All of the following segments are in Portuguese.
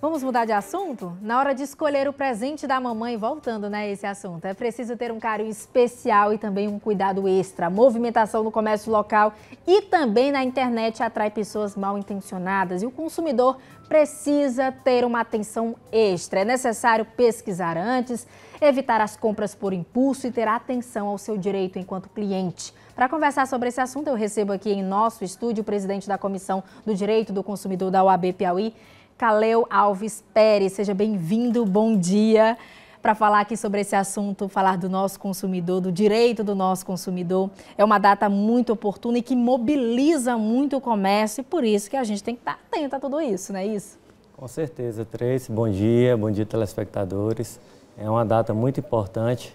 Vamos mudar de assunto? Na hora de escolher o presente da mamãe, voltando né, esse assunto, é preciso ter um carinho especial e também um cuidado extra. A movimentação no comércio local e também na internet atrai pessoas mal intencionadas e o consumidor precisa ter uma atenção extra. É necessário pesquisar antes, evitar as compras por impulso e ter atenção ao seu direito enquanto cliente. Para conversar sobre esse assunto, eu recebo aqui em nosso estúdio o presidente da Comissão do Direito do Consumidor da OAB Piauí, Caleu Alves Pérez. Seja bem-vindo, bom dia. Para falar aqui sobre esse assunto, falar do nosso consumidor, do direito do nosso consumidor. É uma data muito oportuna e que mobiliza muito o comércio e por isso que a gente tem que estar atento a tudo isso, não é isso? Com certeza, Tracy, Bom dia, bom dia, telespectadores. É uma data muito importante,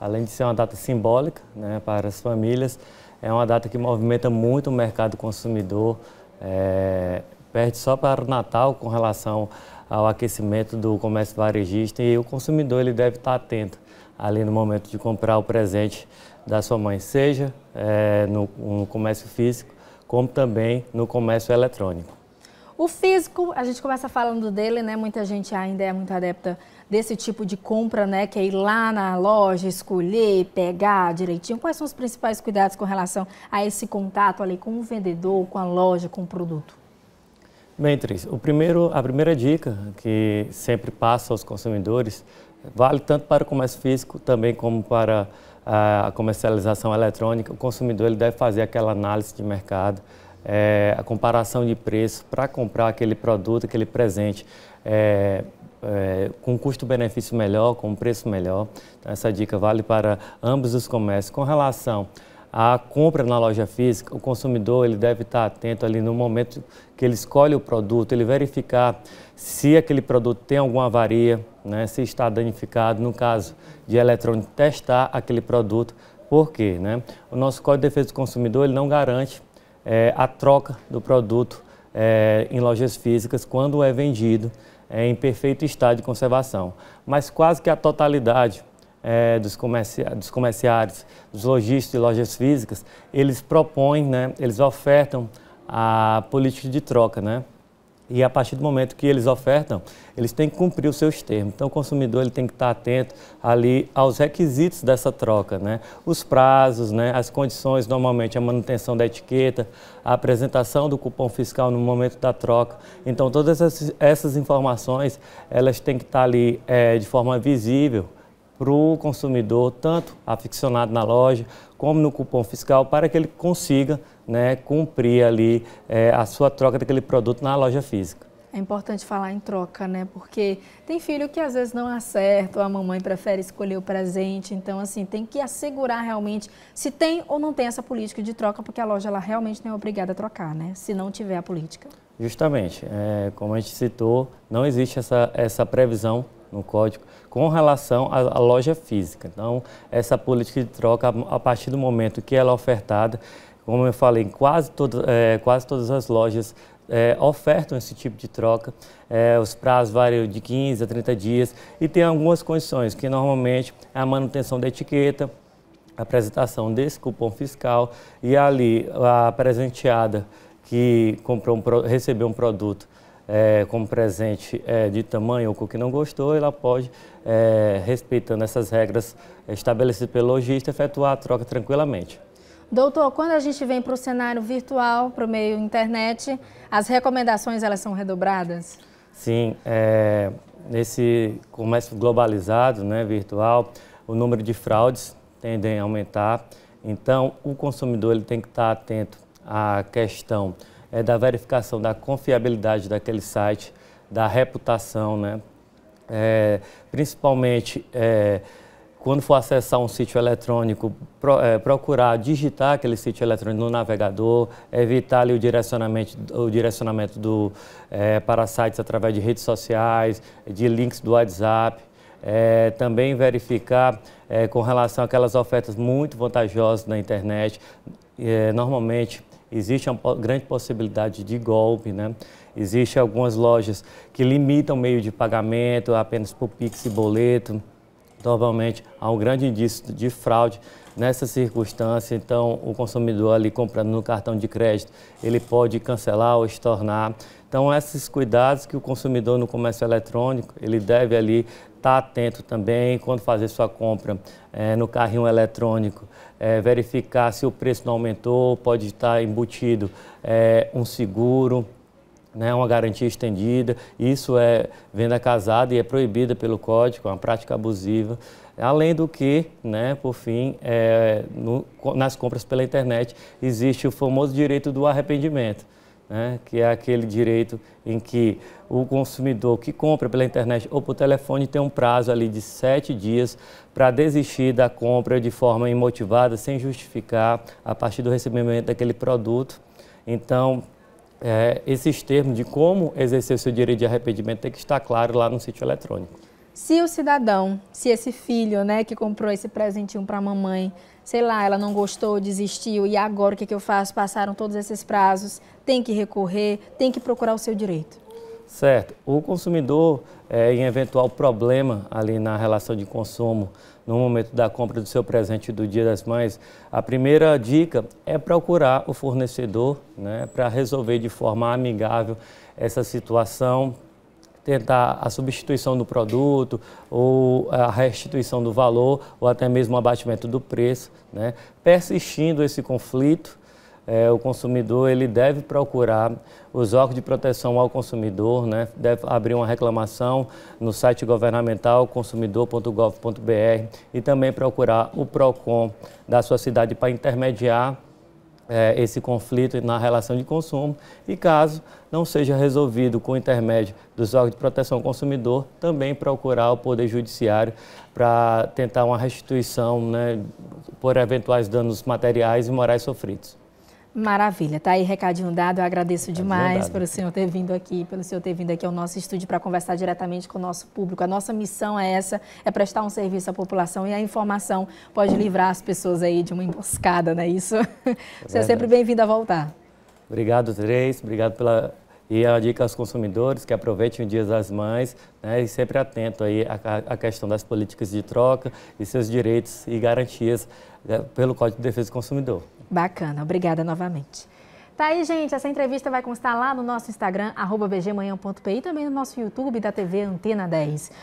além de ser uma data simbólica né, para as famílias, é uma data que movimenta muito o mercado consumidor, é, perde só para o Natal com relação ao aquecimento do comércio varejista e o consumidor ele deve estar atento ali no momento de comprar o presente da sua mãe, seja é, no, no comércio físico, como também no comércio eletrônico. O físico, a gente começa falando dele, né? Muita gente ainda é muito adepta desse tipo de compra, né? Que é ir lá na loja, escolher, pegar direitinho. Quais são os principais cuidados com relação a esse contato ali com o vendedor, com a loja, com o produto? Bem, Tris, o primeiro, a primeira dica que sempre passo aos consumidores vale tanto para o comércio físico também como para a comercialização eletrônica. O consumidor ele deve fazer aquela análise de mercado, é, a comparação de preço para comprar aquele produto, aquele presente. É, é, com custo-benefício melhor, com preço melhor. Então, essa dica vale para ambos os comércios. Com relação a compra na loja física, o consumidor ele deve estar atento ali no momento que ele escolhe o produto, ele verificar se aquele produto tem alguma avaria, né, se está danificado, no caso de eletrônico, testar aquele produto. Por quê? Né? O nosso Código de Defesa do Consumidor ele não garante é, a troca do produto é, em lojas físicas quando é vendido é, em perfeito estado de conservação. Mas quase que a totalidade é, dos, comerci dos comerciários, dos lojistas e lojas físicas, eles propõem, né, eles ofertam a política de troca, né? E a partir do momento que eles ofertam, eles têm que cumprir os seus termos. Então, o consumidor ele tem que estar atento ali aos requisitos dessa troca, né? Os prazos, né? As condições, normalmente a manutenção da etiqueta, a apresentação do cupom fiscal no momento da troca. Então, todas essas, informações elas têm que estar ali é, de forma visível para o consumidor, tanto aficionado na loja como no cupom fiscal, para que ele consiga né, cumprir ali é, a sua troca daquele produto na loja física. É importante falar em troca, né? Porque tem filho que às vezes não acerta, a mamãe prefere escolher o presente. Então, assim, tem que assegurar realmente se tem ou não tem essa política de troca, porque a loja ela realmente não é obrigada a trocar, né? Se não tiver a política. Justamente. É, como a gente citou, não existe essa, essa previsão no código com relação à, à loja física. Então, essa política de troca, a, a partir do momento que ela é ofertada, como eu falei, quase, todo, é, quase todas as lojas é, ofertam esse tipo de troca. É, os prazos variam de 15 a 30 dias e tem algumas condições, que normalmente é a manutenção da etiqueta, a apresentação desse cupom fiscal e ali a presenteada que comprou um, recebeu um produto é, como presente é, de tamanho ou com que não gostou, ela pode, é, respeitando essas regras estabelecidas pelo lojista, efetuar a troca tranquilamente. Doutor, quando a gente vem para o cenário virtual, para o meio internet, as recomendações elas são redobradas? Sim, é, nesse comércio globalizado, né, virtual, o número de fraudes tendem a aumentar. Então, o consumidor ele tem que estar atento à questão é da verificação da confiabilidade daquele site, da reputação, né? É, principalmente é, quando for acessar um sítio eletrônico, pro, é, procurar digitar aquele sítio eletrônico no navegador, evitar ali, o direcionamento, o direcionamento do, é, para sites através de redes sociais, de links do WhatsApp. É, também verificar é, com relação àquelas ofertas muito vantajosas na internet. É, normalmente, existe uma grande possibilidade de golpe, né? Existem algumas lojas que limitam o meio de pagamento apenas por Pix e boleto. Normalmente há um grande indício de fraude nessa circunstância, então o consumidor ali comprando no cartão de crédito, ele pode cancelar ou estornar. Então esses cuidados que o consumidor no comércio eletrônico, ele deve ali estar tá atento também quando fazer sua compra é, no carrinho eletrônico, é, verificar se o preço não aumentou, pode estar embutido é, um seguro, né, uma garantia estendida. Isso é venda casada e é proibida pelo código, é uma prática abusiva. Além do que, né, por fim, é, no, nas compras pela internet existe o famoso direito do arrependimento né, que é aquele direito em que o consumidor que compra pela internet ou por telefone tem um prazo ali de sete dias para desistir da compra de forma imotivada, sem justificar, a partir do recebimento daquele produto. Então, é, esses termos de como exercer o seu direito de arrependimento tem que estar claro lá no sítio eletrônico. Se o cidadão, se esse filho, né, que comprou esse presentinho para a mamãe, sei lá, ela não gostou, desistiu, e agora o que, que eu faço? Passaram todos esses prazos, tem que recorrer, tem que procurar o seu direito. Certo. O consumidor, é, em eventual problema ali na relação de consumo, no momento da compra do seu presente do Dia das Mães, a primeira dica é procurar o fornecedor né, para resolver de forma amigável essa situação, tentar a substituição do produto ou eh, a restituição do valor ou até mesmo o abatimento do preço. Né? Persistindo esse conflito, é, o consumidor ele deve procurar os órgãos de proteção ao consumidor, né? deve abrir uma reclamação no site governamental consumidor.gov.br e também procurar o PROCON da sua cidade para intermediar é, esse conflito na relação de consumo e caso não seja resolvido com o intermédio dos órgãos de proteção ao consumidor, também procurar o Poder Judiciário para tentar uma restituição né, por eventuais danos materiais e morais sofridos. Maravilha, tá aí recadinho dado. Eu agradeço demais pelo senhor ter vindo aqui, pelo senhor ter vindo aqui ao nosso estúdio para conversar diretamente com o nosso público. A nossa missão é essa, é prestar um serviço à população e a informação pode livrar as pessoas aí de uma emboscada, não é isso? É Você é sempre bem-vindo a voltar. Obrigado, Três. Obrigado pela e a dica aos consumidores que aproveitem o Dia das Mães né, e sempre atento aí à, questão das políticas de troca e seus direitos e garantias né, pelo Código de Defesa do Consumidor. Bacana, obrigada novamente. Tá aí, gente, essa entrevista vai constar lá no nosso Instagram, arroba e também no nosso YouTube da TV Antena 10.